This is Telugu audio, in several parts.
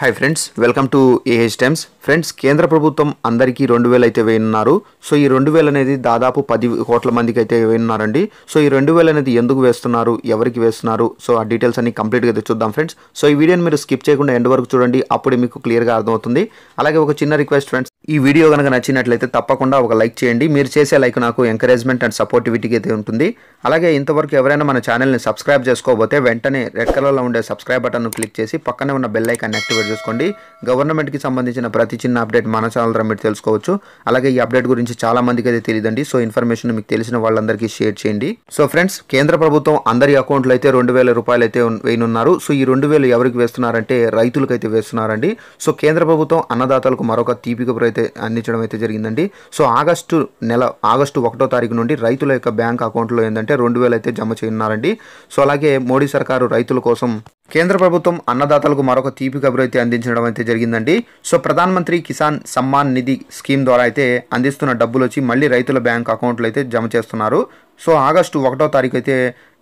hi friends welcome to AH times friends కేంద్ర ప్రభుత్వం అందరికీ రెండు వేలు అయితే వేయనున్నారు సో ఈ రెండు వేలు అనేది దాదాపు పది కోట్ల మందికి అయితే వేయనున్నారండి సో ఈ రెండు వేలు అనేది ఎందుకు వేస్తున్నారు ఎవరికి వేస్తున్నారు సో ఆ డీటెయిల్స్ అన్ని కంప్లీట్గా చూద్దాం ఫ్రెండ్స్ సో ఈ వీడియోని మీరు స్కిప్ చేయకుండా ఎండ్ వరకు చూడండి అప్పుడే మీకు క్లియర్గా అర్థమవుతుంది అలాగే ఒక చిన్న రిక్వెస్ట్ ఫ్రెండ్స్ ఈ వీడియో కనుక నచ్చినట్లయితే తప్పకుండా ఒక లైక్ చేయండి మీరు చేసే లైక్ నాకు ఎంకరేజ్మెంట్ అండ్ సపోర్టివిటీకి అయితే ఉంటుంది అలాగే ఇంతవరకు ఎవరైనా మన ఛానల్ని సబ్స్క్రైబ్ చేసుకోబోతే వెంటనే రెడ్ కలర్లో ఉండే సబ్స్క్రైబ్ బటన్ను క్లిక్ చేసి పక్కనే ఉన్న బెల్ ఐకాన్ని యాక్టివేట్ చేసుకోండి గవర్నమెంట్కి సంబంధించిన ప్రతి చిన్న అప్డేట్ మన ఛానల్ ద్వారా మీరు తెలుసుకోవచ్చు అలాగే ఈ అప్డేట్ గురించి చాలా మందికి అయితే తెలియదండి సో ఇన్ఫర్మేషన్ మీకు తెలిసిన వాళ్ళందరికీ షేర్ చేయండి సో ఫ్రెండ్స్ కేంద్ర ప్రభుత్వం అందరి అకౌంట్లో అయితే రెండు వేల రూపాయలు అయితే వేయనున్నారు సో ఈ రెండు వేలు ఎవరికి వేస్తున్నారంటే రైతులకైతే వేస్తున్నారండి సో కేంద్ర ప్రభుత్వం అన్నదాతలకు మరొక తీపిక అయితే అందించడం అయితే జరిగిందండి సో ఆగస్టు నెల ఆగస్టు ఒకటో తారీఖు నుండి రైతుల యొక్క బ్యాంక్ అకౌంట్లో ఏంటంటే రెండు అయితే జమ చేయనున్నారండి సో అలాగే మోడీ సర్కారు రైతుల కోసం కేంద్ర ప్రభుత్వం అన్నదాతలకు మరొక తీపి కబురు అయితే అందించడం అయితే జరిగిందండి సో ప్రధానమంత్రి కిసాన్ సమ్మాన్ నిధి స్కీమ్ ద్వారా అయితే అందిస్తున్న డబ్బులు వచ్చి మళ్ళీ రైతుల బ్యాంక్ అకౌంట్లో అయితే జమ చేస్తున్నారు సో ఆగస్టు ఒకటో తారీఖు అయితే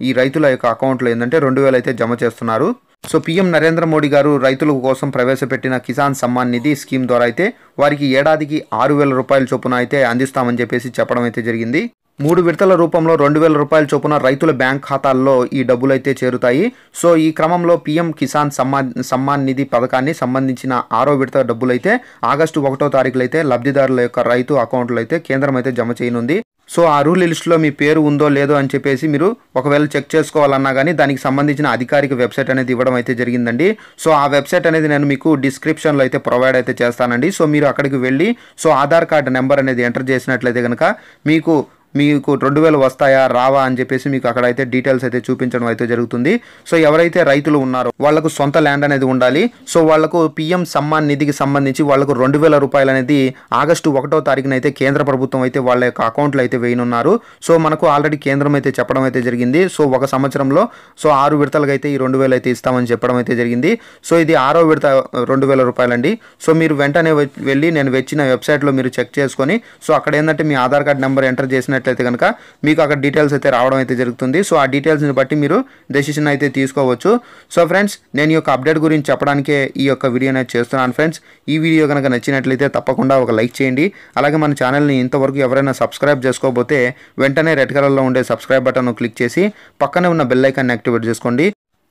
ఈ రైతుల యొక్క అకౌంట్లో ఏంటంటే రెండు అయితే జమ చేస్తున్నారు సో పీఎం నరేంద్ర మోడీ గారు రైతుల కోసం ప్రవేశపెట్టిన కిసాన్ సమ్మాన్ నిధి స్కీమ్ ద్వారా అయితే వారికి ఏడాదికి ఆరు వేల రూపాయల చొప్పున అయితే అందిస్తామని చెప్పేసి చెప్పడం అయితే జరిగింది మూడు విడతల రూపంలో రెండు వేల రూపాయల చొప్పున రైతుల బ్యాంక్ ఖాతాల్లో ఈ డబ్బులు అయితే చేరుతాయి సో ఈ క్రమంలో పీఎం కిసాన్ సమ్మాన్ సమ్మాన్ నిధి పథకాన్ని సంబంధించిన ఆరో విడత డబ్బులు అయితే ఆగస్టు ఒకటో తారీఖులైతే లబ్ధిదారుల యొక్క రైతు అకౌంట్లో అయితే కేంద్రం అయితే జమ చేయనుంది సో ఆ రూల్ లిస్టులో మీ పేరు ఉందో లేదో అని చెప్పేసి మీరు ఒకవేళ చెక్ చేసుకోవాలన్నా కానీ దానికి సంబంధించిన అధికారిక వెబ్సైట్ అనేది ఇవ్వడం అయితే జరిగిందండి సో ఆ వెబ్సైట్ అనేది నేను మీకు డిస్క్రిప్షన్లో అయితే ప్రొవైడ్ అయితే చేస్తానండి సో మీరు అక్కడికి వెళ్ళి సో ఆధార్ కార్డు నెంబర్ అనేది ఎంటర్ చేసినట్లయితే కనుక మీకు మీకు రెండు వేలు వస్తాయా రావా అని చెప్పేసి మీకు అక్కడ అయితే డీటెయిల్స్ అయితే చూపించడం అయితే జరుగుతుంది సో ఎవరైతే రైతులు ఉన్నారో వాళ్లకు సొంత ల్యాండ్ అనేది ఉండాలి సో వాళ్లకు పిఎం సమ్మాన్ నిధికి సంబంధించి వాళ్లకు రెండు వేల రూపాయలు అనేది ఆగస్టు ఒకటో తారీఖున అయితే కేంద్ర ప్రభుత్వం అయితే వాళ్ళ యొక్క అకౌంట్లు అయితే వేయనున్నారు సో మనకు ఆల్రెడీ కేంద్రం అయితే చెప్పడం అయితే జరిగింది సో ఒక సంవత్సరంలో సో ఆరు విడతలకు అయితే ఈ రెండు వేలు అయితే ఇస్తామని చెప్పడం అయితే జరిగింది సో ఇది ఆరో విడత రెండు వేల రూపాయలండి సో మీరు వెంటనే వెళ్ళి నేను వచ్చిన వెబ్సైట్లో మీరు చెక్ చేసుకొని సో అక్కడ ఏంటంటే మీ ఆధార్ కార్డ్ నెంబర్ ఎంటర్ చేసిన చేసుకున్నట్లయితే కనుక మీకు అక్కడ డీటెయిల్స్ అయితే రావడం అయితే జరుగుతుంది సో ఆ డీటెయిల్స్ని బట్టి మీరు డెసిషన్ అయితే తీసుకోవచ్చు సో ఫ్రెండ్స్ నేను ఈ యొక్క అప్డేట్ గురించి చెప్పడానికే ఈ యొక్క వీడియో అనేది చేస్తున్నాను ఫ్రెండ్స్ ఈ వీడియో కనుక నచ్చినట్లయితే తప్పకుండా ఒక లైక్ చేయండి అలాగే మన ఛానల్ని ఇంతవరకు ఎవరైనా సబ్స్క్రైబ్ చేసుకోకపోతే వెంటనే రెడ్ కలర్లో ఉండే సబ్స్క్రైబ్ బటన్ను క్లిక్ చేసి పక్కనే ఉన్న బెల్ ఐకాన్ని యాక్టివేట్ చేసుకోండి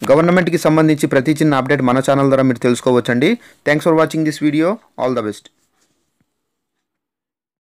గవర్నమెంట్కి సంబంధించి ప్రతి చిన్న అప్డేట్ మన ఛానల్ ద్వారా మీరు తెలుసుకోవచ్చండి thanks for watching this video all the best